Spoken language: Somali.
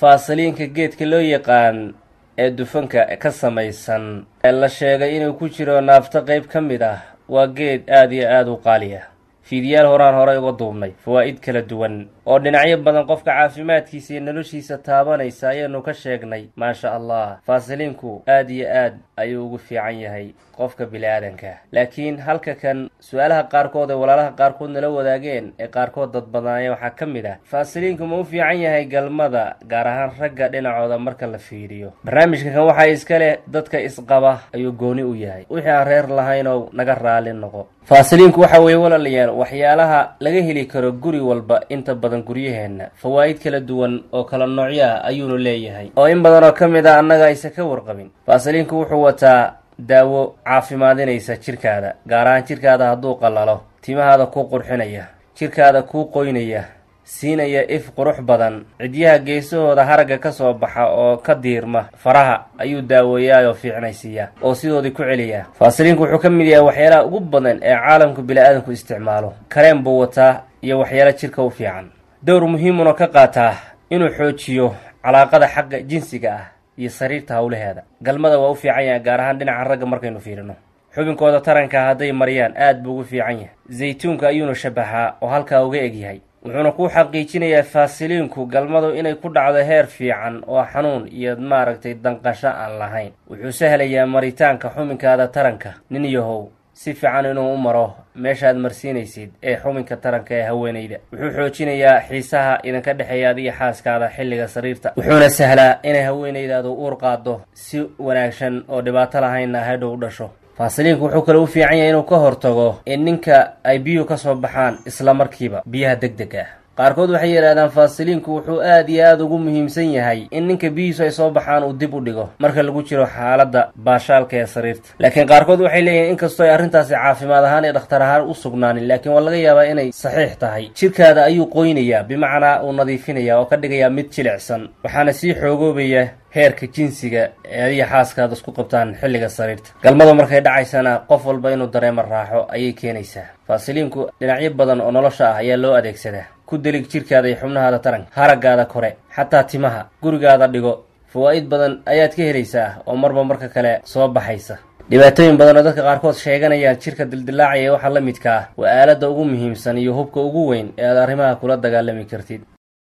faasaliinka geedka loo yaqaan ee dufanka ka samaysan ee la sheegay inuu ku jiro naafto qayb ka mid ah waa geed aad iyo aada u qaaliya ah fiidiyaal horaan horey uga duubnay fawaa'id kala duwan oo dhinacyo badan qofka caafimaadkiisa iyo noloshiisa taabanaysa ayaanu ka sheegnay maasha allah faasiliinku aad iyo aad ayuu ugu fiican yahay qofka bili-aadanka laakiin halka kan su-aalaha qaarkood ee walaalaha qaarkood nala wadaageen ee qaarkood dad badanaaya waxaa ka mid ah faasiliinku ma u fiican yahay galmada gaar ahaan ragga dhinacooda marka la fiiriyo barnaamijka kan waxaa iska leh dadka isqaba ayuu gooni u yahay wixii aan reer lahayn oo naga raali noqo faasiliinku waxa weeye walaalayaal waxyaalaha laga heli karo guri walba inta badan guryaheenna fawaa'id kala duwan oo kala noocyo ah ayuunu leeyahay oo in badan oo ka mid a annaga aysan ka warqabin faasiliinku wuxuu wataa daawo caafimaadinaysa jirkaada gaar ahaan jirkaada hadduu qallalo timahaada kuu qurxinaya jirkaada kuu qoynaya siinaya if qurux badan cidyaha geesahooda haragga ka soo baxa oo ka diirma faraha ayuu daaweeyaa oo fiicnaysiiyaa oo sidoodii ku celiyaa faasiliinku wuxuu ka mid yahay waxyaalaha ugu badan ee caalamku bili-aadanku isticmaalo kareen buu wataa iyo waxyaala jirka u fiican dowr muhiimuna ka qaataa inuu xoojiyo calaaqada xagga jinsiga ah iyo sariirta howlaheeda galmada waa u fiican yahay gaar ahaan dhinaca ragga markaynu fiirino xubinkooda taranka hadday mariyaan aad buu ugu fiican yahay zaytuunka ayuuna shabaxaa oo halkaa uga egyahay wuxuuna kuu xaqiijinayaa faasiliinku galmadu inay ku dhacdo heer fiican oo xanuun iyo maaragtay danqasho aan lahayn wuxuu sahlayaa maritaanka xuminkaada taranka nin yahow si fiican inuu u maro meeshaad marsiinaysid ee xuminka taranka ee haweenayda wuxuu xoojinayaa xiisaha idinka dhexeeya adiga xaaskaada xilliga sariirta wuxuuna sahlaa inay haweenaydaadu uur qaaddo si wanaagsan oo dhibaato lahaynna hadhow dhasho faasiliinka wuxuu kale u fiican yahay inuu ka hortago in ninka ay biyuhu ka soo baxaan isla markiiba biyaha deg deg ah qaarkood waxay yidhahdaan faasiliinku wuxuu aad iyo aada ugu muhiimsan yahay in ninka biyihiisu ay soo baxaan uu dib u dhigo marka lagu jiro xaaladda baashaalka ee sariirta laakiin qaarkood waxay leeyihin inkastoo ay arrintaasi caafimaad ahaan iyo dhakhtar ahaan u sugnaanin laakiin waa laga yaabaa inay saxiix tahay jidhkaada ayuu qoynayaa bimacnaa uu nadiifinaya oo ka dhigayaa mid jilicsan waxaana sii xoogoobaya heerka jinsiga ee adiya xaaskaada isku qabtaan xilliga sariirta galmada markay dhacaysana qof walba inuu dareemo raaxo ayay keenaysaa faasiliinku dhinacyo badan oo nolosha ah ayaa loo adeegsadaa ku delig jirkaada iyo xubnahaada taranka haraggaada kore xataa timaha gurigaada dhigo fawaa'id badan ayaad ka helaysaa oo marba marka kale soo baxaysa dhibaatooyin badan oo dadka qaarkood sheeganayaan jirka dildilaacaya ee waxaa la midka ah waa aaladda ugu muhiimsan iyo hubka ugu weyn ee aad arrimaha kula dagaalami kartid